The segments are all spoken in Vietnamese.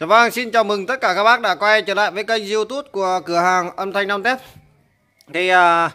Dạ vâng, xin chào mừng tất cả các bác đã quay trở lại với kênh youtube của cửa hàng âm thanh Đông Tết Thì à,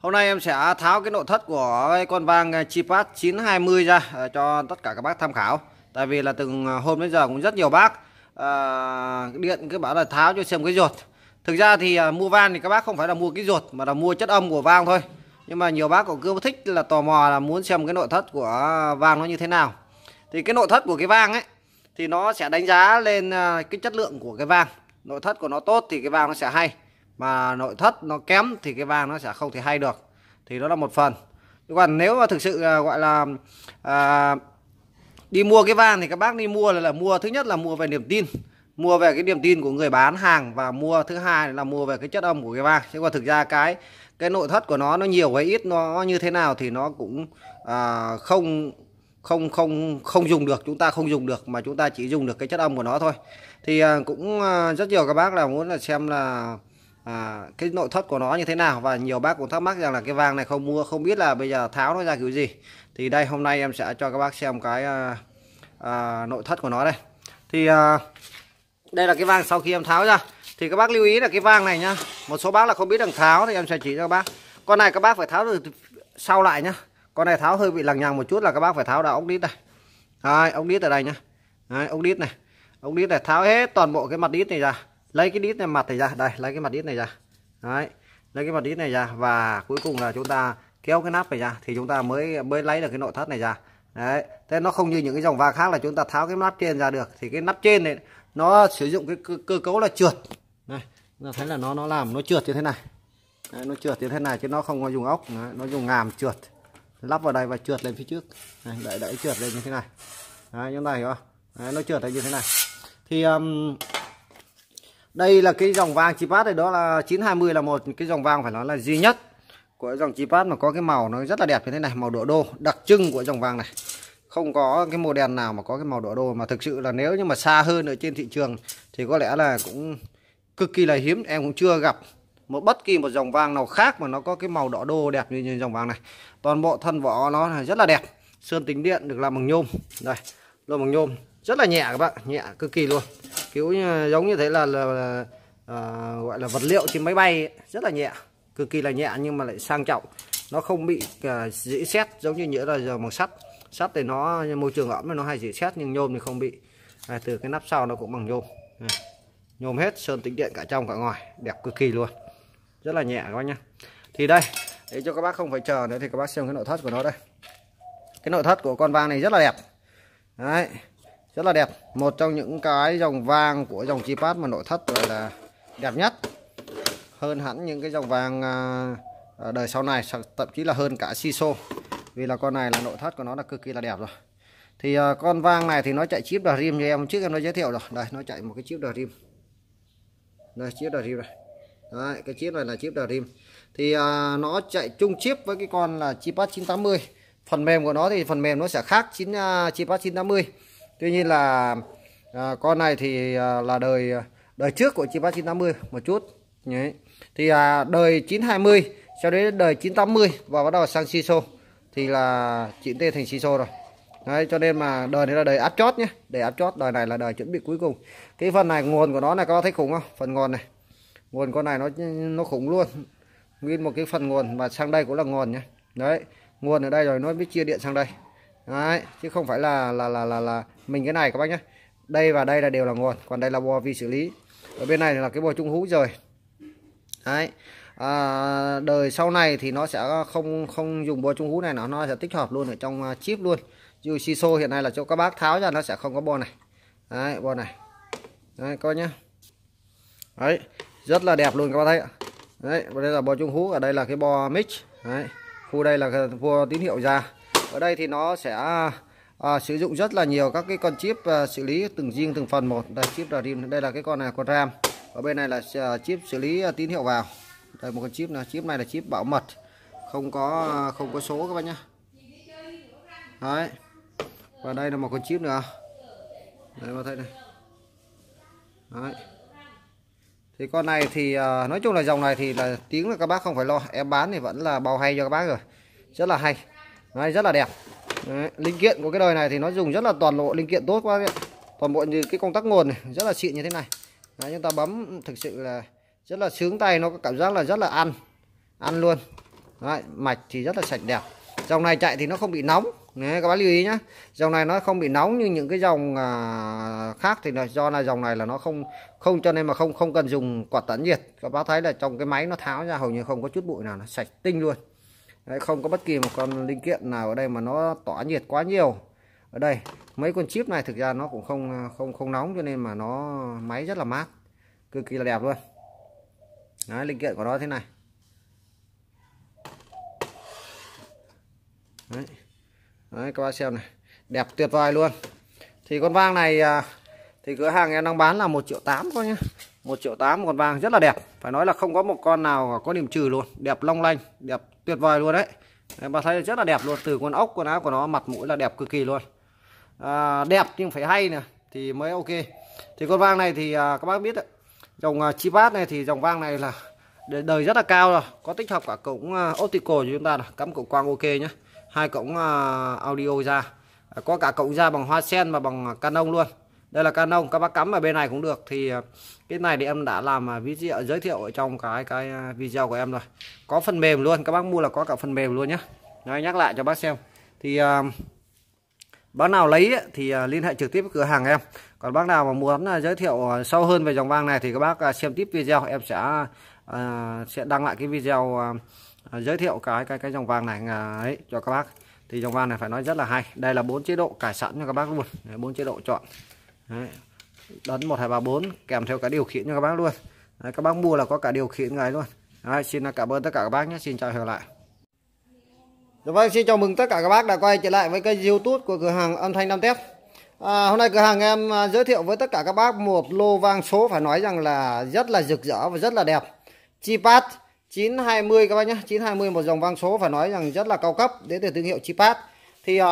hôm nay em sẽ tháo cái nội thất của con vang à, Chipat 920 ra à, cho tất cả các bác tham khảo Tại vì là từng à, hôm đến giờ cũng rất nhiều bác à, điện cứ bảo là tháo cho xem cái ruột Thực ra thì à, mua van thì các bác không phải là mua cái ruột mà là mua chất âm của vang thôi Nhưng mà nhiều bác cũng cứ thích là tò mò là muốn xem cái nội thất của vang nó như thế nào Thì cái nội thất của cái vang ấy thì nó sẽ đánh giá lên à, cái chất lượng của cái vàng nội thất của nó tốt thì cái vàng nó sẽ hay mà nội thất nó kém thì cái vàng nó sẽ không thể hay được thì đó là một phần còn nếu mà thực sự à, gọi là à, đi mua cái vàng thì các bác đi mua là, là mua thứ nhất là mua về niềm tin mua về cái niềm tin của người bán hàng và mua thứ hai là mua về cái chất âm của cái vàng chứ còn thực ra cái cái nội thất của nó nó nhiều hay ít nó như thế nào thì nó cũng à, không không không không dùng được chúng ta không dùng được mà chúng ta chỉ dùng được cái chất âm của nó thôi thì à, cũng à, rất nhiều các bác là muốn là xem là à, cái nội thất của nó như thế nào và nhiều bác cũng thắc mắc rằng là cái vàng này không mua không biết là bây giờ tháo nó ra kiểu gì thì đây hôm nay em sẽ cho các bác xem cái à, à, nội thất của nó đây thì à, đây là cái vàng sau khi em tháo ra thì các bác lưu ý là cái vàng này nhá một số bác là không biết rằng tháo thì em sẽ chỉ cho các bác con này các bác phải tháo từ sau lại nhá con này tháo hơi bị lằng nhằng một chút là các bác phải tháo ra ống đít này Đấy, ống đít ở đây nhá Đấy, ống đít này ống đít này tháo hết toàn bộ cái mặt đít này ra lấy cái đít này mặt này ra đây lấy cái mặt đít này ra Đấy, lấy cái mặt đít này ra và cuối cùng là chúng ta kéo cái nắp này ra thì chúng ta mới mới lấy được cái nội thất này ra Đấy, thế nó không như những cái dòng vàng khác là chúng ta tháo cái nắp trên ra được thì cái nắp trên này nó sử dụng cái cơ, cơ cấu là trượt. Này, chúng ta thấy là nó nó làm nó trượt như thế này. Đấy, nó trượt như thế này chứ nó không có dùng ốc, nó dùng ngàm trượt lắp vào đây và trượt lên phía trước đấy, đẩy đẩy trượt lên như thế này đấy, chúng này hiểu không đấy, nó trượt lên như thế này thì um, đây là cái dòng vàng chipat này đó là 920 là một cái dòng vàng phải nói là duy nhất của dòng chipat mà có cái màu nó rất là đẹp như thế này màu đỏ đô đặc trưng của dòng vàng này không có cái màu đèn nào mà có cái màu đỏ đô mà thực sự là nếu như mà xa hơn ở trên thị trường thì có lẽ là cũng cực kỳ là hiếm em cũng chưa gặp một bất kỳ một dòng vàng nào khác mà nó có cái màu đỏ đô đẹp như, như dòng vàng này toàn bộ thân vỏ nó là rất là đẹp sơn tính điện được làm bằng nhôm đây làm bằng nhôm rất là nhẹ các bạn nhẹ cực kỳ luôn kiểu giống như thế là, là, là à, gọi là vật liệu trên máy bay ấy. rất là nhẹ cực kỳ là nhẹ nhưng mà lại sang trọng nó không bị à, dễ xét giống như nghĩa là giờ bằng sắt sắt thì nó môi trường ẩm nó hay dễ xét nhưng nhôm thì không bị à, từ cái nắp sau nó cũng bằng nhôm à, nhôm hết sơn tĩnh điện cả trong cả ngoài đẹp cực kỳ luôn rất là nhẹ các bác nhá thì đây để cho các bác không phải chờ nữa thì các bác xem cái nội thất của nó đây cái nội thất của con vang này rất là đẹp đấy rất là đẹp một trong những cái dòng vàng của dòng chipat mà nội thất gọi là đẹp nhất hơn hẳn những cái dòng vàng à, à, đời sau này thậm chí là hơn cả siso vì là con này là nội thất của nó là cực kỳ là đẹp rồi thì à, con vang này thì nó chạy chip đờ rim như em trước em nó giới thiệu rồi đây nó chạy một cái chip đờ rim đây chip đờ rim này Đấy, cái chip này là chip Dream thì à, nó chạy chung chip với cái con là chip 980 phần mềm của nó thì phần mềm nó sẽ khác 9 uh, chip 980 tuy nhiên là à, con này thì à, là đời à, đời trước của chip 980 một chút nhé thì à, đời 920 cho đến đời 980 và bắt đầu sang Siso thì là 9T thành Siso rồi Đấy, cho nên mà đời này là đời áp chót nhé để áp chót đời này là đời chuẩn bị cuối cùng cái phần này nguồn của nó này các bác thấy khủng không phần nguồn này nguồn con này nó nó khủng luôn nguyên một cái phần nguồn và sang đây cũng là nguồn nhé đấy nguồn ở đây rồi nó mới chia điện sang đây đấy chứ không phải là là là là là mình cái này các bác nhé đây và đây là đều là nguồn còn đây là bo vi xử lý ở bên này là cái bo trung hú rồi đấy à, đời sau này thì nó sẽ không không dùng bo trung hú này nó nó sẽ tích hợp luôn ở trong à, chip luôn dù siso hiện nay là cho các bác tháo ra nó sẽ không có bo này đấy bò này đấy coi nhá đấy rất là đẹp luôn các bạn thấy ạ đấy và đây là bò trung hú ở đây là cái bò mix đấy khu đây là vua tín hiệu ra ở đây thì nó sẽ à, sử dụng rất là nhiều các cái con chip à, xử lý từng riêng từng phần một đây chip là rim đây là cái con này con ram ở bên này là à, chip xử lý à, tín hiệu vào đây một con chip là chip này là chip bảo mật không có à, không có số các bạn nhá đấy và đây là một con chip nữa đây mà thấy này đấy thì con này thì ờ, nói chung là dòng này thì là tiếng là các bác không phải lo em bán thì vẫn là bao hay cho các bác rồi rất là hay Đấy, rất là đẹp Đấy, linh kiện của cái đời này thì nó dùng rất là toàn bộ linh kiện tốt quá ạ toàn bộ như cái công tắc nguồn này, rất là xịn như thế này Đấy, chúng ta bấm thực sự là rất là sướng tay nó có cảm giác là rất là ăn ăn luôn Đấy, mạch thì rất là sạch đẹp dòng này chạy thì nó không bị nóng Đấy, các bác lưu ý nhé dòng này nó không bị nóng như những cái dòng à, khác thì là do là dòng này là nó không không cho nên mà không không cần dùng quạt tản nhiệt các bác thấy là trong cái máy nó tháo ra hầu như không có chút bụi nào nó sạch tinh luôn Đấy, không có bất kỳ một con linh kiện nào ở đây mà nó tỏa nhiệt quá nhiều ở đây mấy con chip này thực ra nó cũng không à, không không nóng cho nên mà nó máy rất là mát cực kỳ là đẹp luôn Đấy, linh kiện của nó thế này Đấy đấy các bác xem này đẹp tuyệt vời luôn thì con vang này à, thì cửa hàng em đang bán là một triệu tám thôi nhé một triệu tám con vang rất là đẹp phải nói là không có một con nào có điểm trừ luôn đẹp long lanh đẹp tuyệt vời luôn đấy em bà thấy rất là đẹp luôn từ con ốc con áo của nó mặt mũi là đẹp cực kỳ luôn à, đẹp nhưng phải hay nè thì mới ok thì con vang này thì à, các bác biết đấy, dòng à, chi bát này thì dòng vang này là đời rất là cao rồi có tích hợp cả cổng optical cho chúng ta là cắm cổng quang ok nhé hai cổng à, audio ra à, có cả cổng ra bằng hoa sen và bằng à, canon luôn đây là canon các bác cắm ở bên này cũng được thì cái này thì em đã làm video giới thiệu ở trong cái cái video của em rồi có phần mềm luôn các bác mua là có cả phần mềm luôn nhé Nói nhắc lại cho bác xem thì bác nào lấy thì liên hệ trực tiếp với cửa hàng em còn bác nào mà muốn giới thiệu sâu hơn về dòng vang này thì các bác xem tiếp video em sẽ sẽ đăng lại cái video À, giới thiệu cái cái cái dòng vàng này à, ấy cho các bác thì dòng vàng này phải nói rất là hay đây là bốn chế độ cải sẵn cho các bác luôn bốn chế độ chọn đấy. đấn một hai ba bốn kèm theo cả điều khiển cho các bác luôn đấy, các bác mua là có cả điều khiển ngay luôn đấy, xin cảm ơn tất cả các bác nhé xin chào hẹn lại Dạ vâng, xin chào mừng tất cả các bác đã quay trở lại với kênh youtube của cửa hàng âm thanh Nam Tép à, Hôm nay cửa hàng em à, giới thiệu với tất cả các bác một lô vang số phải nói rằng là rất là rực rỡ và rất là đẹp Chipat 920 các bác nhé 920 một dòng vang số phải nói rằng rất là cao cấp đến từ thương hiệu Chipat thì uh,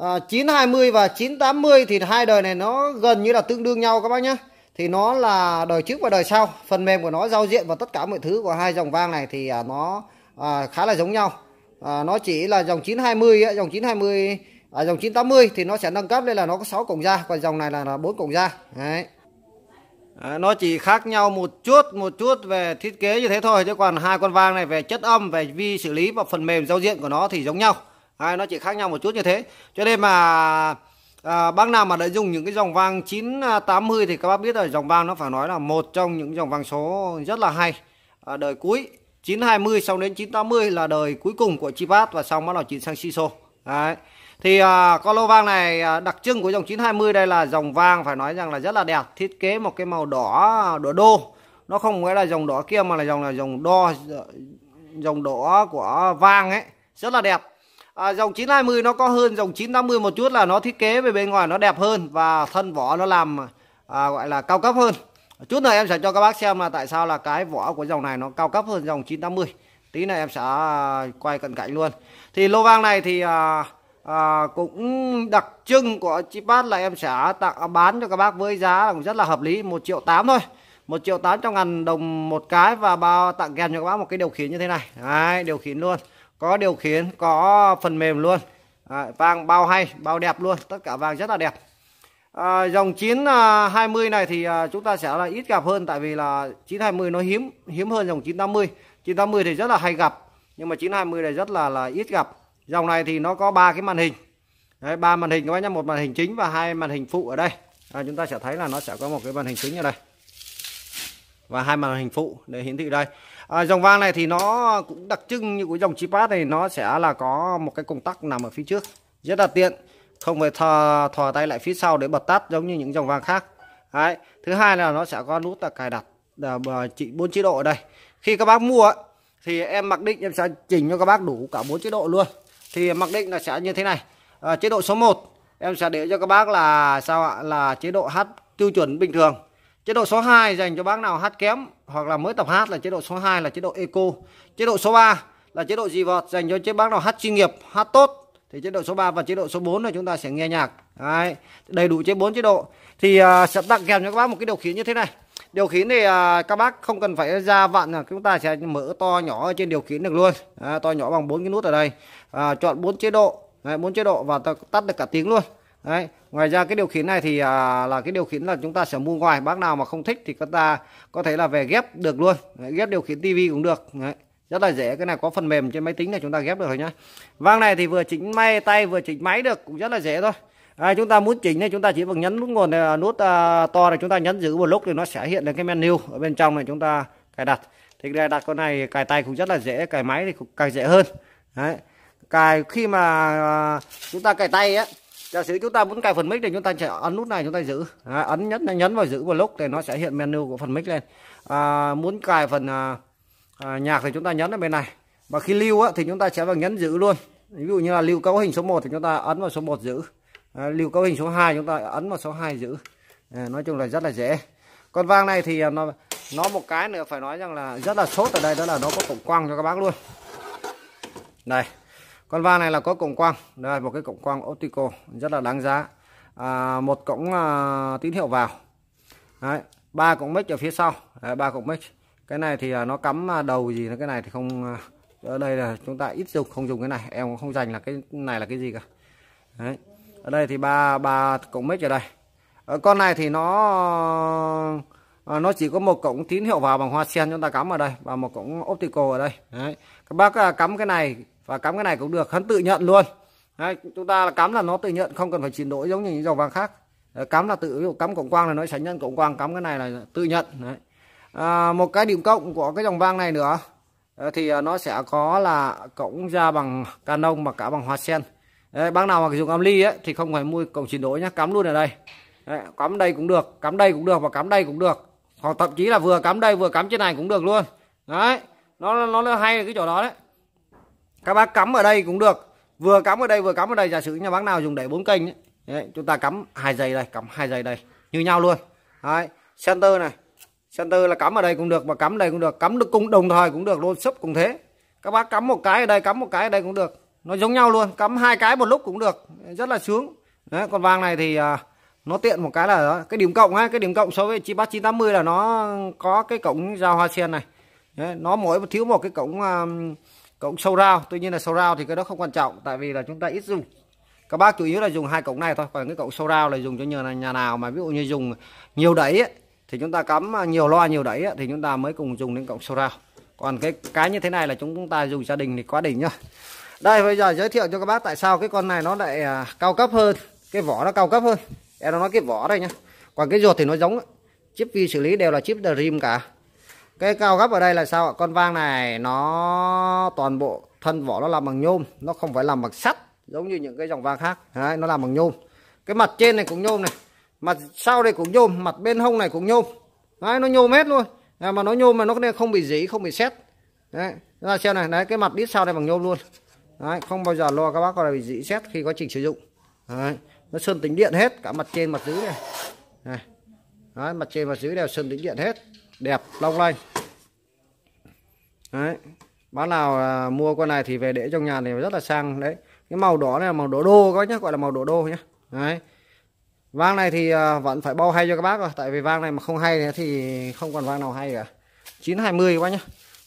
uh, 920 và 980 thì hai đời này nó gần như là tương đương nhau các bác nhá thì nó là đời trước và đời sau phần mềm của nó giao diện và tất cả mọi thứ của hai dòng vang này thì uh, nó uh, khá là giống nhau uh, nó chỉ là dòng 920 ấy, dòng 920 À, dòng 980 thì nó sẽ nâng cấp nên là nó có 6 cổng ra còn dòng này là, là 4 cổng ra đấy À, nó chỉ khác nhau một chút một chút về thiết kế như thế thôi chứ còn hai con vang này về chất âm về vi xử lý và phần mềm giao diện của nó thì giống nhau à, nó chỉ khác nhau một chút như thế cho nên mà à, bác nào mà đã dùng những cái dòng vang 980 à, thì các bác biết rồi dòng vang nó phải nói là một trong những dòng vang số rất là hay à, đời cuối 920 sau đến 980 là đời cuối cùng của Chipat và sau bắt đầu chuyển sang Siso Đấy. Thì uh, con lô vang này uh, đặc trưng của dòng 920 đây là dòng vang phải nói rằng là rất là đẹp, thiết kế một cái màu đỏ đỏ đô. Nó không phải là dòng đỏ kia mà là dòng là dòng đo dòng đỏ của vang ấy, rất là đẹp. À, dòng 920 nó có hơn dòng 980 một chút là nó thiết kế về bên ngoài nó đẹp hơn và thân vỏ nó làm à, gọi là cao cấp hơn. Chút nữa em sẽ cho các bác xem là tại sao là cái vỏ của dòng này nó cao cấp hơn dòng 980 tí nữa em sẽ à, quay cận cảnh luôn thì lô vang này thì à, à, cũng đặc trưng của chipat là em sẽ tặng à, bán cho các bác với giá rất là hợp lý một triệu tám thôi một triệu tám trăm ngàn đồng một cái và bao tặng kèm cho các bác một cái điều khiển như thế này Đấy, điều khiển luôn có điều khiển có phần mềm luôn à, vàng bao hay bao đẹp luôn tất cả vàng rất là đẹp à, dòng 920 à, này thì chúng ta sẽ là ít gặp hơn tại vì là 920 nó hiếm hiếm hơn dòng 980 980 thì rất là hay gặp nhưng mà 920 này rất là là ít gặp dòng này thì nó có ba cái màn hình Đấy, ba màn hình các bác nhá một màn hình chính và hai màn hình phụ ở đây à, chúng ta sẽ thấy là nó sẽ có một cái màn hình chính ở đây và hai màn hình phụ để hiển thị đây à, dòng vang này thì nó cũng đặc trưng như của dòng chipad này nó sẽ là có một cái công tắc nằm ở phía trước rất là tiện không phải thò, thò tay lại phía sau để bật tắt giống như những dòng vang khác Đấy. thứ hai là nó sẽ có nút là cài đặt là trị à, bốn chế độ đây khi các bác mua thì em mặc định em sẽ chỉnh cho các bác đủ cả bốn chế độ luôn thì mặc định là sẽ như thế này à, chế độ số 1 em sẽ để cho các bác là sao ạ là chế độ hát tiêu chuẩn bình thường chế độ số 2 dành cho bác nào hát kém hoặc là mới tập hát là chế độ số 2 là chế độ eco chế độ số 3 là chế độ gì vọt dành cho chế bác nào hát chuyên nghiệp hát tốt thì chế độ số 3 và chế độ số 4 là chúng ta sẽ nghe nhạc Đấy, đầy đủ chế 4 chế độ thì uh, sẽ tặng kèm cho các bác một cái điều khiển như thế này điều khiển thì à, các bác không cần phải ra vặn là chúng ta sẽ mở to nhỏ trên điều khiển được luôn à, to nhỏ bằng bốn cái nút ở đây à, chọn bốn chế độ bốn chế độ và tắt được cả tiếng luôn Đấy. Ngoài ra cái điều khiển này thì à, là cái điều khiển là chúng ta sẽ mua ngoài bác nào mà không thích thì chúng ta có thể là về ghép được luôn Đấy, ghép điều khiển tivi cũng được Đấy. rất là dễ cái này có phần mềm trên máy tính này chúng ta ghép được rồi nhá vang này thì vừa chỉnh may tay vừa chỉnh máy được cũng rất là dễ thôi À, chúng ta muốn chỉnh thì chúng ta chỉ cần nhấn nút nguồn này, nút à, to này chúng ta nhấn giữ một lúc thì nó sẽ hiện lên cái menu ở bên trong này chúng ta cài đặt. Thì cài đặt con này cài tay cũng rất là dễ, cài máy thì cũng càng dễ hơn. Đấy. Cài khi mà à, chúng ta cài tay á, giả sử chúng ta muốn cài phần mic thì chúng ta sẽ ấn nút này chúng ta giữ. À, ấn nhấn nhấn vào giữ một lúc thì nó sẽ hiện menu của phần mic lên. À, muốn cài phần à, à, nhạc thì chúng ta nhấn ở bên này. Và khi lưu á, thì chúng ta sẽ bằng nhấn giữ luôn. Ví dụ như là lưu cấu hình số 1 thì chúng ta ấn vào số 1 giữ à, liều cấu hình số 2 chúng ta ấn vào số 2 giữ à, nói chung là rất là dễ con vang này thì à, nó nó một cái nữa phải nói rằng là rất là sốt ở đây đó là nó có cổng quang cho các bác luôn này con vang này là có cổng quang đây một cái cổng quang optical rất là đáng giá à, một cổng à, tín hiệu vào Đấy, ba cổng mic ở phía sau Đấy, ba cổng mic cái này thì à, nó cắm à, đầu gì nữa cái này thì không ở đây là chúng ta ít dùng không dùng cái này em cũng không dành là cái này là cái gì cả Đấy ở đây thì ba ba cổng mic ở đây ở con này thì nó nó chỉ có một cổng tín hiệu vào bằng hoa sen chúng ta cắm ở đây và một cổng optical ở đây đấy. các bác à, cắm cái này và cắm cái này cũng được hắn tự nhận luôn đấy. chúng ta là cắm là nó tự nhận không cần phải chuyển đổi giống như những dòng vàng khác cắm là tự ví dụ cắm cổng quang là nó sẽ nhận cổng quang cắm cái này là tự nhận đấy. À, một cái điểm cộng của cái dòng vang này nữa à, thì à, nó sẽ có là cổng ra bằng canon mà cả bằng hoa sen Đấy, bác nào mà dùng cắm ly ấy, thì không phải mua cổng chuyển đổi nhá cắm luôn ở đây Đấy, cắm đây cũng được cắm đây cũng được và cắm đây cũng được hoặc thậm chí là vừa cắm đây vừa cắm trên này cũng được luôn đấy nó nó, nó hay cái chỗ đó đấy các bác cắm ở đây cũng được vừa cắm ở đây vừa cắm ở đây giả sử nhà bác nào dùng để bốn kênh ấy. Đấy, chúng ta cắm hai dây đây cắm hai dây đây như nhau luôn đấy center này center là cắm ở đây cũng được và cắm đây cũng được cắm được cùng đồng thời cũng được luôn sấp cùng thế các bác cắm một cái ở đây cắm một cái ở đây cũng được nó giống nhau luôn cắm hai cái một lúc cũng được rất là sướng đấy còn vàng này thì à, nó tiện một cái là à, cái điểm cộng ấy, cái điểm cộng so với chi bát chín 980 là nó có cái cổng dao hoa sen này đấy, nó mỗi thiếu một cái cổng à, cổng sâu rao tuy nhiên là sâu rao thì cái đó không quan trọng tại vì là chúng ta ít dùng các bác chủ yếu là dùng hai cổng này thôi còn cái cổng sâu rao là dùng cho là nhà nào mà ví dụ như dùng nhiều đẩy ấy, thì chúng ta cắm à, nhiều loa nhiều đẩy ấy, thì chúng ta mới cùng dùng đến cổng sâu rao còn cái cái như thế này là chúng ta dùng gia đình thì quá đỉnh nhá đây bây giờ giới thiệu cho các bác tại sao cái con này nó lại à, cao cấp hơn cái vỏ nó cao cấp hơn em nó nói cái vỏ đây nhá còn cái ruột thì nó giống chip vi xử lý đều là chip dream cả cái cao cấp ở đây là sao ạ? con vang này nó toàn bộ thân vỏ nó làm bằng nhôm nó không phải làm bằng sắt giống như những cái dòng vang khác Đấy, nó làm bằng nhôm cái mặt trên này cũng nhôm này mặt sau đây cũng nhôm mặt bên hông này cũng nhôm Đấy, nó nhôm hết luôn mà nó nhôm mà nó không bị dỉ không bị xét đấy ra xem này đấy cái mặt đít sau đây bằng nhôm luôn Đấy, không bao giờ lo các bác có bị dị xét khi quá trình sử dụng Đấy, nó sơn tính điện hết cả mặt trên mặt dưới này, này. Đấy, mặt trên mặt dưới đều sơn tính điện hết đẹp long lanh đấy bác nào à, mua con này thì về để trong nhà này rất là sang đấy cái màu đỏ này là màu đỏ đô các nhé gọi là màu đỏ đô nhé đấy vang này thì à, vẫn phải bao hay cho các bác rồi tại vì vang này mà không hay thì không còn vang nào hay cả 920 quá nhé.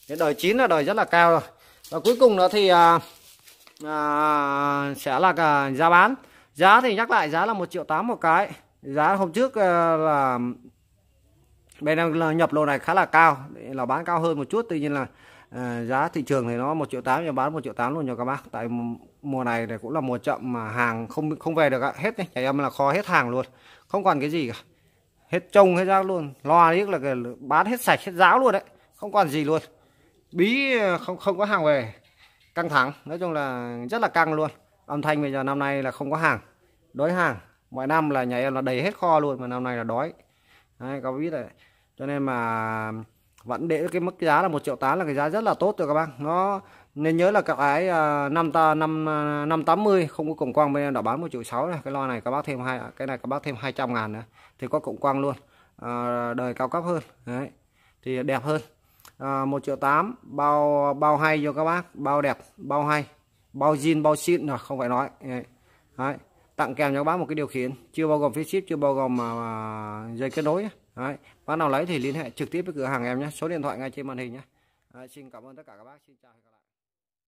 cái đời 9 là đời rất là cao rồi và cuối cùng nữa thì à, à, sẽ là cả giá bán giá thì nhắc lại giá là một triệu tám một cái giá hôm trước ờ, là bên đang nhập lô này khá là cao là bán cao hơn một chút tuy nhiên là à, giá thị trường thì nó một triệu tám bán một triệu tám luôn cho các bác tại mùa này thì cũng là mùa chậm mà hàng không không về được ạ hết đấy nhà em là kho hết hàng luôn không còn cái gì cả hết trông hết rác luôn lo nhất là bán hết sạch hết ráo luôn đấy không còn gì luôn bí ờ, không không có hàng về căng thẳng nói chung là rất là căng luôn âm thanh bây giờ năm nay là không có hàng đói hàng mọi năm là nhà em là đầy hết kho luôn mà năm nay là đói Đấy, các biết này cho nên mà vẫn để cái mức giá là một triệu tám là cái giá rất là tốt rồi các bác nó nên nhớ là các cái à, năm ta năm à, năm tám mươi không có cổng quang bên em đã bán một triệu sáu này cái lo này các bác thêm hai cái này các bác thêm 200 ngàn nữa thì có cổng quang luôn à, đời cao cấp hơn đấy thì đẹp hơn à, 1 triệu 8 bao bao hay cho các bác bao đẹp bao hay bao zin bao xịn rồi không phải nói Đấy. tặng kèm cho các bác một cái điều khiển chưa bao gồm phí ship chưa bao gồm à, dây à, kết nối Đấy. bác nào lấy thì liên hệ trực tiếp với cửa hàng em nhé số điện thoại ngay trên màn hình nhé Đấy, xin cảm ơn tất cả các bác xin chào